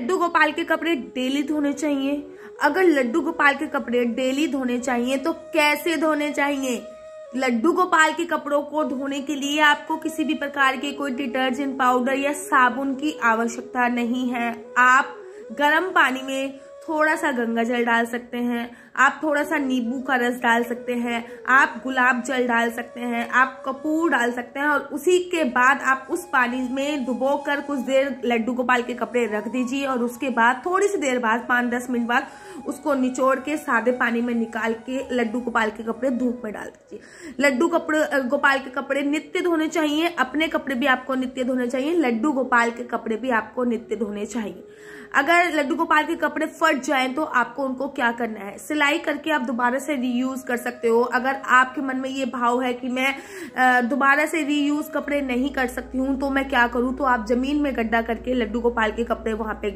लड्डू गोपाल के कपड़े डेली धोने चाहिए अगर लड्डू गोपाल के कपड़े डेली धोने चाहिए तो कैसे धोने चाहिए लड्डू गोपाल के कपड़ों को धोने के लिए आपको किसी भी प्रकार के कोई डिटर्जेंट पाउडर या साबुन की आवश्यकता नहीं है आप गर्म पानी में थोड़ा सा गंगा जल डाल सकते हैं आप थोड़ा सा नींबू का रस डाल सकते हैं आप गुलाब जल डाल सकते हैं आप कपूर डाल सकते हैं और उसी के बाद आप उस पानी में डुबो कर कुछ देर लड्डू गोपाल के कपड़े रख दीजिए और उसके बाद थोड़ी सी देर बाद पाँच दस मिनट बाद उसको निचोड़ के सादे पानी में निकाल के लड्डू गोपाल के कपड़े धूप में डाल दीजिए लड्डू कपड़े गोपाल के कपड़े नित्य धोने चाहिए अपने कपड़े भी आपको नित्य धोने चाहिए लड्डू गोपाल के कपड़े भी आपको नित्य धोने चाहिए अगर लड्डू गोपाल के कपड़े फट जाएं तो आपको उनको क्या करना है सिलाई करके आप दोबारा से रीयूज कर सकते हो अगर आपके मन में ये भाव है कि मैं दोबारा से रीयूज कपड़े नहीं कर सकती हूँ तो मैं क्या करूँ तो आप जमीन में गड्ढा करके लड्डू गोपाल के कपड़े वहां पे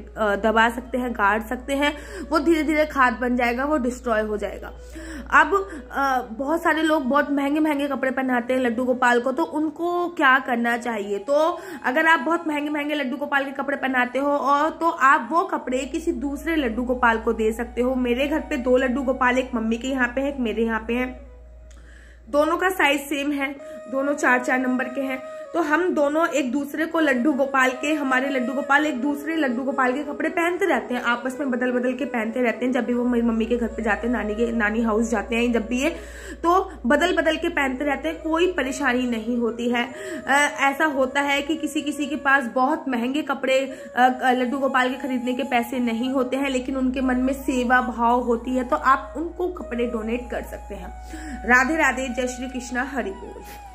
दबा सकते हैं गाड़ सकते हैं वो धीरे धीरे खाद बन जाएगा वो डिस्ट्रॉय हो जाएगा अब बहुत सारे लोग बहुत महंगे महंगे कपड़े पहनाते हैं लड्डू गोपाल को तो उनको क्या करना चाहिए तो अगर आप बहुत महंगे महंगे लड्डू गोपाल के कपड़े पहनाते हो और तो आप आप वो कपड़े किसी दूसरे लड्डू गोपाल को दे सकते हो मेरे घर पे दो लड्डू गोपाल एक मम्मी के यहाँ पे है एक मेरे यहाँ पे है दोनों का साइज सेम है दोनों चार चार नंबर के हैं तो हम दोनों एक दूसरे को लड्डू गोपाल के हमारे लड्डू गोपाल एक दूसरे लड्डू गोपाल के कपड़े पहनते रहते हैं आपस में बदल बदल के पहनते रहते हैं जब भी वो मेरी मम्मी के घर पे जाते हैं नानी के नानी हाउस जाते हैं जब भी ये तो बदल बदल के पहनते रहते हैं कोई परेशानी नहीं होती है आ, ऐसा होता है कि किसी किसी के पास बहुत महंगे कपड़े लड्डू गोपाल के खरीदने के पैसे नहीं होते हैं लेकिन उनके मन में सेवा भाव होती है तो आप उनको कपड़े डोनेट कर सकते हैं राधे राधे जय श्री कृष्णा हरिबोल